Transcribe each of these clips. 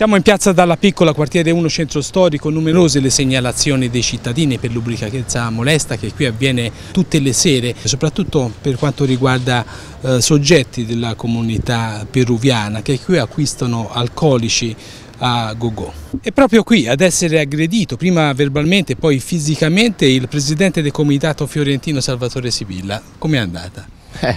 Siamo in piazza Dalla Piccola, quartiere 1 centro storico, numerose le segnalazioni dei cittadini per l'ubriachezza molesta che qui avviene tutte le sere, soprattutto per quanto riguarda eh, soggetti della comunità peruviana che qui acquistano alcolici a Gogò. E proprio qui ad essere aggredito, prima verbalmente e poi fisicamente, il presidente del comitato fiorentino Salvatore Sibilla. Com'è andata? Eh,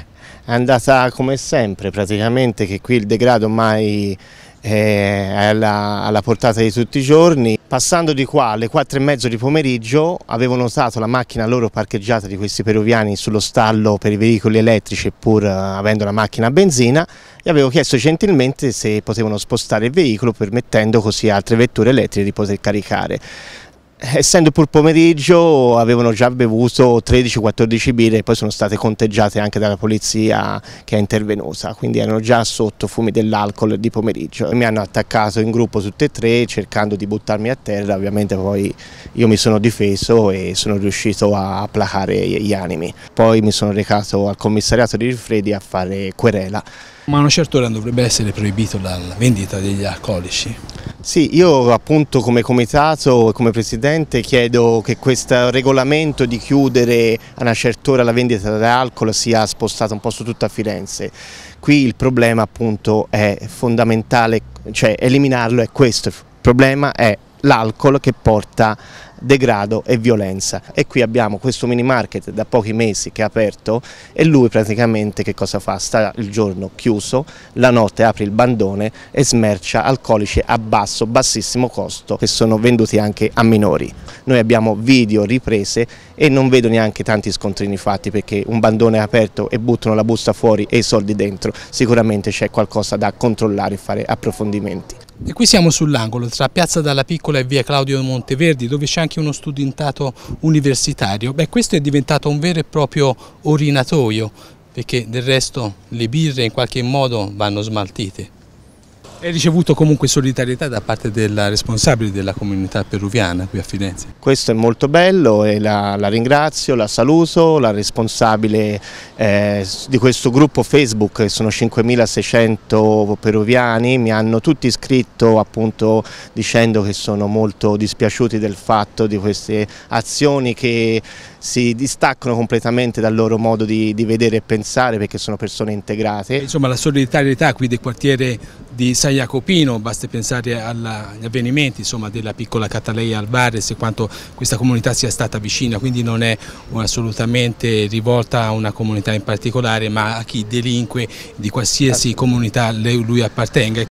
è andata come sempre praticamente, che qui il degrado mai è alla, alla, portata di tutti i giorni. Passando di qua alle 4 e mezzo di pomeriggio avevo notato la macchina loro parcheggiata di questi peruviani sullo stallo per i veicoli elettrici pur eh, avendo la macchina a benzina e avevo chiesto gentilmente se potevano spostare il veicolo permettendo così a altre vetture elettriche di poter caricare essendo pur pomeriggio avevano già bevuto 13-14 birre e poi sono state conteggiate anche dalla polizia che è intervenuta, quindi erano già sotto fumi dell'alcol di pomeriggio. Mi hanno attaccato in gruppo tutte e tre cercando di buttarmi a terra, ovviamente poi io mi sono difeso e sono riuscito a placare gli animi. Poi mi sono recato al commissariato di Rifredi a fare querela. Ma a una certa ora dovrebbe essere proibito la vendita degli alcolici? Sì, io appunto come comitato e come presidente chiedo che questo regolamento di chiudere a una certa ora la vendita dell'alcol sia spostato un po' su tutta Firenze. Qui il problema appunto è fondamentale, cioè eliminarlo è questo, il problema è l'alcol che porta degrado e violenza. E qui abbiamo questo mini market da pochi mesi che è aperto e lui praticamente che cosa fa? Sta il giorno chiuso, la notte apre il bandone e smercia alcolici a basso, bassissimo costo che sono venduti anche a minori. Noi abbiamo video, riprese e non vedo neanche tanti scontrini fatti perché un bandone è aperto e buttano la busta fuori e i soldi dentro, sicuramente c'è qualcosa da controllare e fare approfondimenti. E qui siamo sull'angolo tra Piazza Dalla Piccola e Via Claudio Monteverdi, dove c'è anche uno studentato universitario. Beh, questo è diventato un vero e proprio orinatoio, perché del resto le birre in qualche modo vanno smaltite. E ricevuto comunque solidarietà da parte della responsabile della comunità peruviana qui a Firenze. Questo è molto bello e la, la ringrazio, la saluto, la responsabile eh, di questo gruppo Facebook, che sono 5.600 peruviani, mi hanno tutti scritto appunto dicendo che sono molto dispiaciuti del fatto di queste azioni che si distaccano completamente dal loro modo di, di vedere e pensare perché sono persone integrate. Insomma la solidarietà qui del quartiere di San Jacopino, basta pensare agli avvenimenti insomma, della piccola Cataleia Alvarez e quanto questa comunità sia stata vicina, quindi non è assolutamente rivolta a una comunità in particolare ma a chi delinque di qualsiasi comunità lui appartenga.